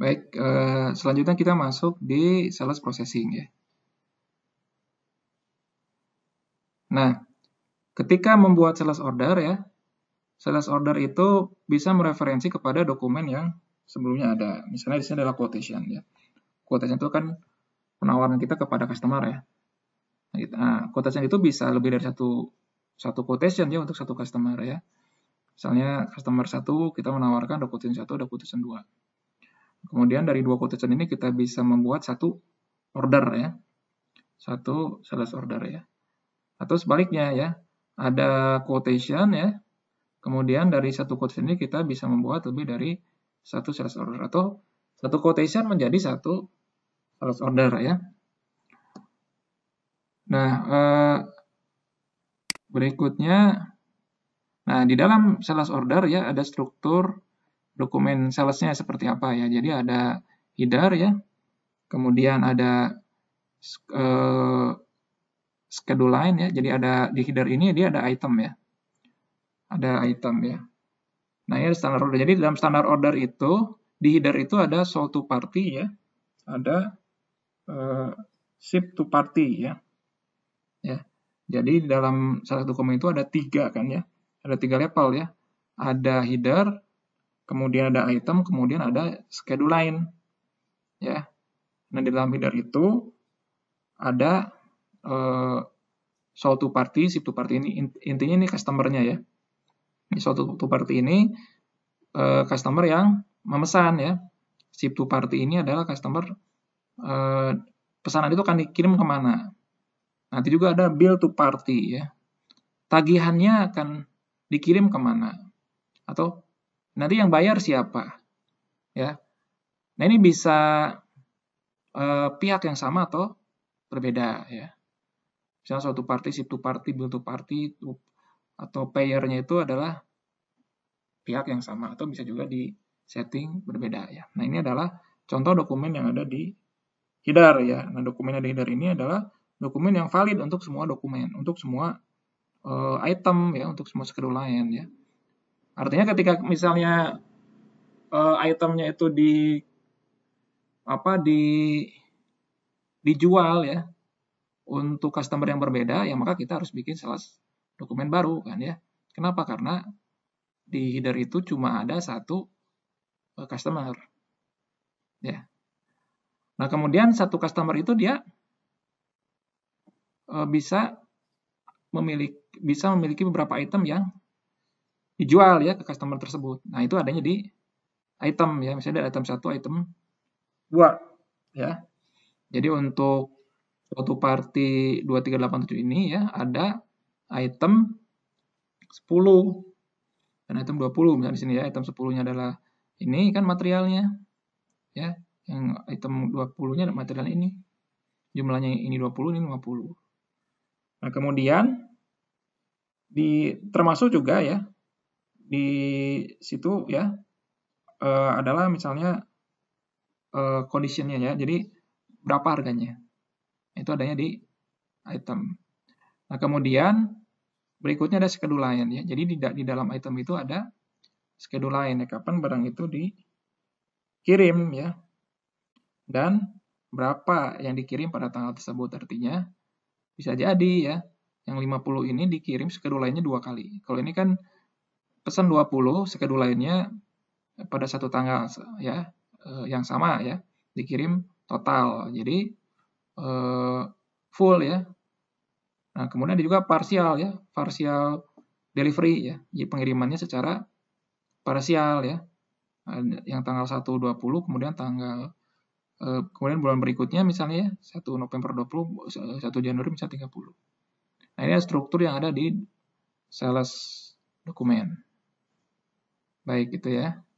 Baik, eh, selanjutnya kita masuk di sales processing ya. Nah, ketika membuat sales order ya, sales order itu bisa mereferensi kepada dokumen yang sebelumnya ada. Misalnya di sini adalah quotation ya. Quotation itu kan penawaran kita kepada customer ya. Nah, gitu. ah, quotation itu bisa lebih dari satu satu quotation ya untuk satu customer ya. Misalnya customer satu kita menawarkan ada quotation satu, ada quotation dua. Kemudian dari dua quotation ini kita bisa membuat satu order ya. Satu sales order ya. Atau sebaliknya ya, ada quotation ya. Kemudian dari satu quotation ini kita bisa membuat lebih dari satu sales order atau satu quotation menjadi satu sales order ya. Nah, eh, berikutnya Nah, di dalam sales order ya ada struktur dokumen salesnya seperti apa ya. Jadi ada header ya, kemudian ada uh, schedule line ya. Jadi ada di header ini dia ada item ya, ada item ya. Nah ya standar order. Jadi dalam standar order itu di header itu ada sold to party ya, ada uh, ship to party ya, ya. Jadi dalam salah satu dokumen itu ada tiga kan ya, ada tiga level ya, ada header, kemudian ada item, kemudian ada schedule line. Ya. Nah, di dalam header itu ada eh, to party, ship to party ini intinya ini customernya ya. Ini soal to, party ini uh, customer yang memesan ya. Ship to party ini adalah customer uh, pesanan itu akan dikirim kemana. Nanti juga ada bill to party ya. Tagihannya akan dikirim kemana atau nanti yang bayar siapa ya nah ini bisa eh, pihak yang sama atau berbeda ya misalnya suatu party ship to party bill to party atau payernya itu adalah pihak yang sama atau bisa juga di setting berbeda ya nah ini adalah contoh dokumen yang ada di hidar ya nah dokumen yang ada di hidar ini adalah dokumen yang valid untuk semua dokumen untuk semua uh, item ya untuk semua schedule lain ya Artinya ketika misalnya uh, itemnya itu di apa di dijual ya untuk customer yang berbeda, ya maka kita harus bikin sales dokumen baru kan ya. Kenapa? Karena di header itu cuma ada satu uh, customer. Ya. Nah, kemudian satu customer itu dia uh, bisa memiliki bisa memiliki beberapa item yang dijual ya ke customer tersebut. Nah, itu adanya di item ya, misalnya ada item satu, item dua ya. Jadi untuk suatu party 2387 ini ya ada item 10 dan item 20 misalnya di sini ya item 10-nya adalah ini kan materialnya ya yang item 20-nya material ini jumlahnya ini 20 ini 50 nah kemudian di termasuk juga ya di situ ya uh, adalah misalnya uh, conditionnya ya. Jadi berapa harganya? Itu adanya di item. Nah kemudian berikutnya ada schedule lain ya. Jadi di, di dalam item itu ada schedule lain ya. Kapan barang itu dikirim ya. Dan berapa yang dikirim pada tanggal tersebut artinya bisa jadi ya yang 50 ini dikirim schedule lainnya dua kali. Kalau ini kan pesan 20 schedule lainnya pada satu tanggal ya eh, yang sama ya dikirim total. Jadi eh, full ya. Nah, kemudian ada juga parsial ya, parsial delivery ya. pengirimannya secara parsial ya. Yang tanggal 1 20 kemudian tanggal eh, kemudian bulan berikutnya misalnya ya, 1 November 20, 1 Januari misalnya 30. Nah, ini struktur yang ada di sales dokumen. Baik itu ya.